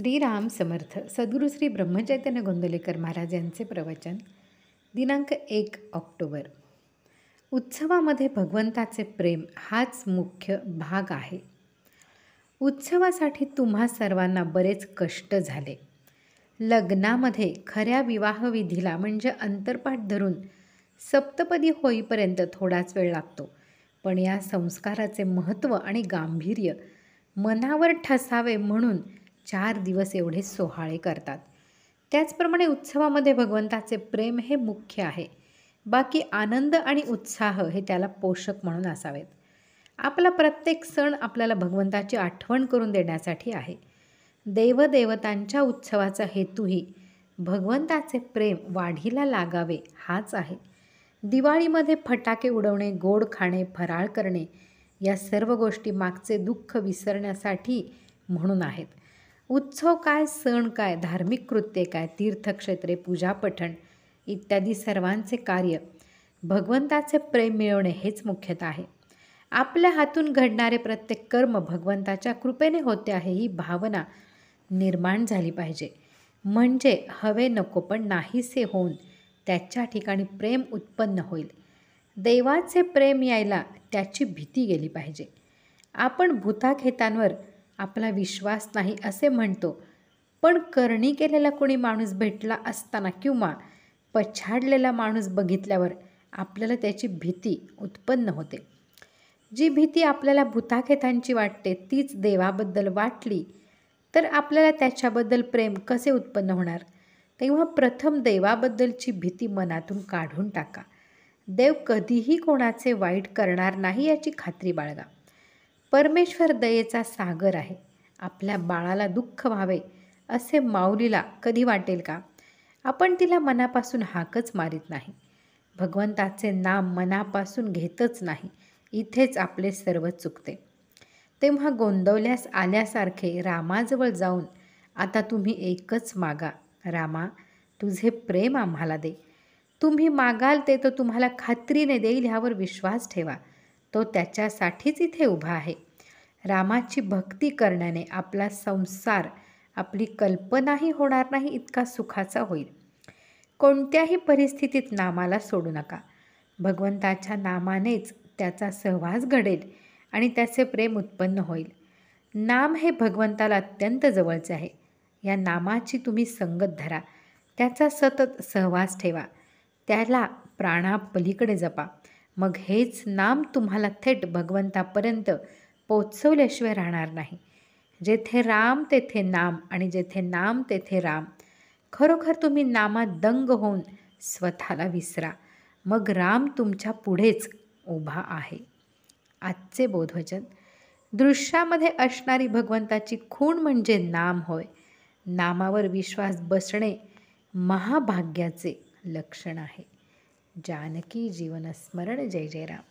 श्रीराम समर्थ सद्गुरू श्री ब्रह्मचैतन्य गोंदलेकर महाराज यांचे प्रवचन दिनांक एक ऑक्टोबर उत्सवामध्ये भगवंताचे प्रेम हाच मुख्य भाग आहे उत्सवासाठी तुम्हा सर्वांना बरेच कष्ट झाले लग्नामध्ये खऱ्या विवाहविधीला म्हणजे अंतरपाठ धरून सप्तपदी होईपर्यंत थोडाच वेळ लागतो पण या संस्काराचे महत्त्व आणि गांभीर्य मनावर ठसावे म्हणून चार दिवस एवढे सोहाळे करतात त्याचप्रमाणे उत्सवामध्ये भगवंताचे प्रेम हे मुख्य आहे बाकी आनंद आणि उत्साह हे त्याला पोषक म्हणून असावेत आपला प्रत्येक सण आपल्याला भगवंताची आठवण करून देण्यासाठी आहे देवदेवतांच्या उत्सवाचा हेतूही भगवंताचे प्रेम वाढीला लागावे हाच आहे दिवाळीमध्ये फटाके उडवणे गोड खाणे फराळ करणे या सर्व गोष्टी मागचे दुःख विसरण्यासाठी म्हणून आहेत उत्सव काय सण काय धार्मिक कृत्ये काय तीर्थक्षेत्रे पूजा पठण इत्यादी सर्वांचे कार्य भगवंताचे प्रेम मिळवणे हेच मुख्यतः आहे आपल्या हातून घडणारे प्रत्येक कर्म भगवंताच्या कृपेने होते आहे ही भावना निर्माण झाली पाहिजे म्हणजे हवे नको पण नाहीसे होऊन त्याच्या ठिकाणी प्रेम उत्पन्न होईल देवाचे प्रेम यायला त्याची भीती गेली पाहिजे आपण भूताखेतांवर आपला विश्वास नाही असे म्हणतो पण करणी केलेला कोणी माणूस भेटला असताना किंवा पछाडलेला माणूस बघितल्यावर आपल्याला त्याची भीती उत्पन्न होते जी भीती आपल्याला भूताखेतांची वाटते तीच देवाबद्दल वाटली तर आपल्याला त्याच्याबद्दल प्रेम कसे उत्पन्न होणार तेव्हा प्रथम देवाबद्दलची भीती मनातून काढून टाका देव कधीही कोणाचे वाईट करणार नाही याची खात्री बाळगा परमेश्वर दयेचा सागर आहे आपल्या बाळाला दुःख व्हावे असे माऊलीला कधी वाटेल का आपण तिला मनापासून हाकच मारित नाही भगवंताचे नाम मनापासून घेतच नाही इथेच आपले सर्व चुकते तेव्हा गोंदवल्यास आल्यासारखे रामाजवळ जाऊन आता तुम्ही एकच मागा रामा तुझे प्रेम आम्हाला दे तुम्ही मागाल ते तर तुम्हाला खात्रीने देईल ह्यावर विश्वास ठेवा तो त्याच्यासाठीच इथे उभा आहे रामाची भक्ती करण्याने आपला संसार आपली कल्पनाही होणार नाही इतका सुखाचा होईल कोणत्याही परिस्थितीत नामाला सोडू नका भगवंताच्या नामानेच त्याचा सहवास घडेल आणि त्याचे प्रेम उत्पन्न होईल नाम हे भगवंताला अत्यंत जवळचे आहे या नामाची तुम्ही संगत धरा त्याचा सतत सहवास ठेवा त्याला प्राणापलीकडे जपा मग हेच नाम तुम्हाला थेट भगवंतापर्यंत पोचवल्याशिवाय राहणार नाही जेथे राम तेथे नाम आणि जेथे नाम तेथे राम खरोखर तुम्ही नामात दंग होऊन स्वतःला विसरा मग राम तुमच्या पुढेच उभा आहे आजचे बोधवचन दृश्यामध्ये असणारी भगवंताची खूण म्हणजे नाम होय नामावर विश्वास बसणे महाभाग्याचे लक्षण आहे જાનકી જીવન સ્મરણ જય જય રામ